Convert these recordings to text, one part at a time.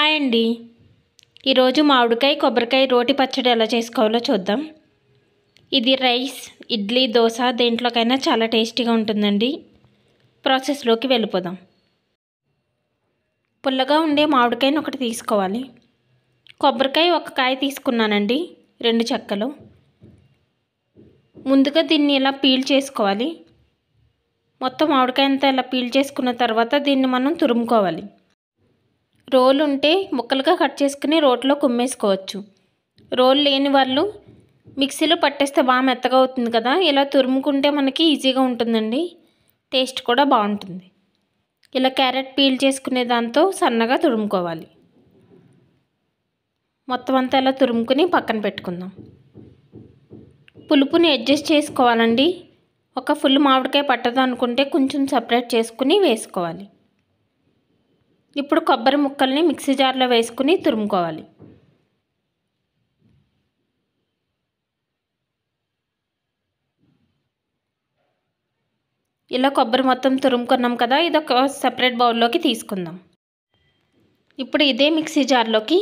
hi అండి ఈరోజు మామిడికాయ కొబ్బరికాయ రోటి పచ్చడి ఎలా చేసుకోవాలో చూద్దాం ఇది రైస్ ఇడ్లీ దోశ దేంట్లోకైనా చాలా టేస్టీగా ఉంటుందండి ప్రాసెస్లోకి వెళ్ళిపోదాం పుల్లగా ఉండే మామిడికాయను ఒకటి తీసుకోవాలి కొబ్బరికాయ ఒక కాయ తీసుకున్నానండి రెండు చెక్కలు ముందుగా దీన్ని ఇలా పీల్ చేసుకోవాలి మొత్తం మామిడికాయ అంతా ఇలా పీల్ చేసుకున్న తర్వాత దీన్ని మనం తురుముకోవాలి రోలు ఉంటే ముక్కలుగా కట్ చేసుకుని రోట్లో కుమ్మేసుకోవచ్చు రోల్ లేని వాళ్ళు మిక్సీలో పట్టేస్తే బాగా మెత్తగా అవుతుంది కదా ఇలా తురుముకుంటే మనకి ఈజీగా ఉంటుందండి టేస్ట్ కూడా బాగుంటుంది ఇలా క్యారెట్ పీల్ చేసుకునే దాంతో సన్నగా తురుముకోవాలి మొత్తం అంతా ఇలా తురుముకుని పక్కన పెట్టుకుందాం పులుపుని అడ్జస్ట్ చేసుకోవాలండి ఒక ఫుల్ మామిడికాయ పట్టదు అనుకుంటే కొంచెం సపరేట్ చేసుకుని వేసుకోవాలి ఇప్పుడు కొబ్బరి ముక్కల్ని మిక్సీ జార్లో వేసుకుని తురుముకోవాలి ఇలా కొబ్బరి మొత్తం తురుముకున్నాం కదా ఇది ఒక సపరేట్ బౌల్లోకి తీసుకుందాం ఇప్పుడు ఇదే మిక్సీ జార్లోకి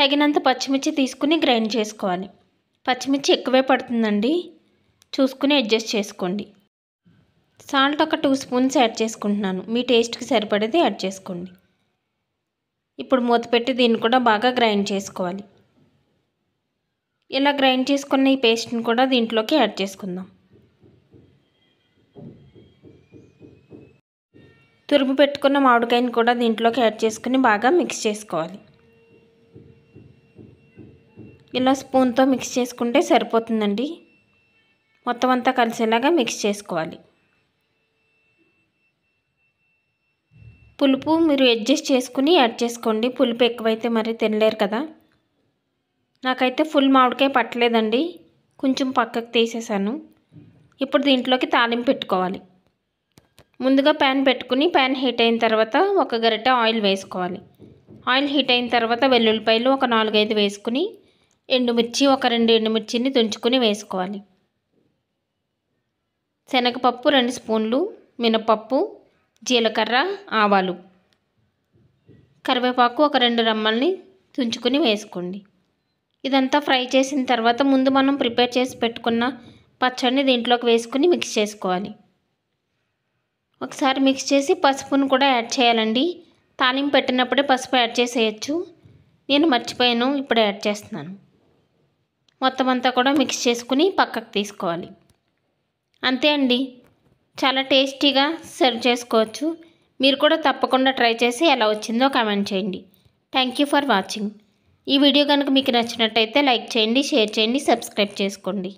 తగినంత పచ్చిమిర్చి తీసుకుని గ్రైండ్ చేసుకోవాలి పచ్చిమిర్చి ఎక్కువే పడుతుందండి చూసుకుని అడ్జస్ట్ చేసుకోండి సాల్ట్ ఒక టూ స్పూన్స్ యాడ్ చేసుకుంటున్నాను మీ టేస్ట్కి సరిపడేది యాడ్ చేసుకోండి ఇప్పుడు మూత పెట్టి దీన్ని కూడా బాగా గ్రైండ్ చేసుకోవాలి ఇలా గ్రైండ్ చేసుకున్న ఈ పేస్ట్ని కూడా దీంట్లోకి యాడ్ చేసుకుందాం తురుపు పెట్టుకున్న మామిడికాయని కూడా దీంట్లోకి యాడ్ చేసుకుని బాగా మిక్స్ చేసుకోవాలి ఇలా స్పూన్తో మిక్స్ చేసుకుంటే సరిపోతుందండి మొత్తం అంతా కలిసేలాగా మిక్స్ చేసుకోవాలి పులుపు మీరు అడ్జస్ట్ చేసుకుని యాడ్ చేసుకోండి పులుపు ఎక్కువైతే మరి తినలేరు కదా నాకైతే ఫుల్ మామిడికాయ పట్టలేదండి కొంచెం పక్కకు తీసేసాను ఇప్పుడు దీంట్లోకి తాలింపు పెట్టుకోవాలి ముందుగా ప్యాన్ పెట్టుకుని ప్యాన్ హీట్ అయిన తర్వాత ఒక గరిటె ఆయిల్ వేసుకోవాలి ఆయిల్ హీట్ అయిన తర్వాత వెల్లుల్లిపాయలు ఒక నాలుగైదు వేసుకుని ఎండుమిర్చి ఒక రెండు ఎండుమిర్చిని దుంచుకుని వేసుకోవాలి శనగపప్పు రెండు స్పూన్లు మినపప్పు జీలకర్ర ఆవాలు కరివేపాకు ఒక రెండు రమ్మల్ని తుంచుకుని వేసుకోండి ఇదంతా ఫ్రై చేసిన తర్వాత ముందు మనం ప్రిపేర్ చేసి పెట్టుకున్న పచ్చడిని దీంట్లోకి వేసుకుని మిక్స్ చేసుకోవాలి ఒకసారి మిక్స్ చేసి పసుపును కూడా యాడ్ చేయాలండి తాలింపు పెట్టినప్పుడే పసుపు యాడ్ చేసేయచ్చు నేను మర్చిపోయాను ఇప్పుడు యాడ్ చేస్తున్నాను మొత్తం అంతా కూడా మిక్స్ చేసుకుని పక్కకు తీసుకోవాలి అంతే అండి చాలా టేస్టీగా సర్వ్ చేసుకోవచ్చు మీరు కూడా తప్పకుండా ట్రై చేసి ఎలా వచ్చిందో కామెంట్ చేయండి థ్యాంక్ యూ ఫర్ వాచింగ్ ఈ వీడియో కనుక మీకు నచ్చినట్టయితే లైక్ చేయండి షేర్ చేయండి సబ్స్క్రైబ్ చేసుకోండి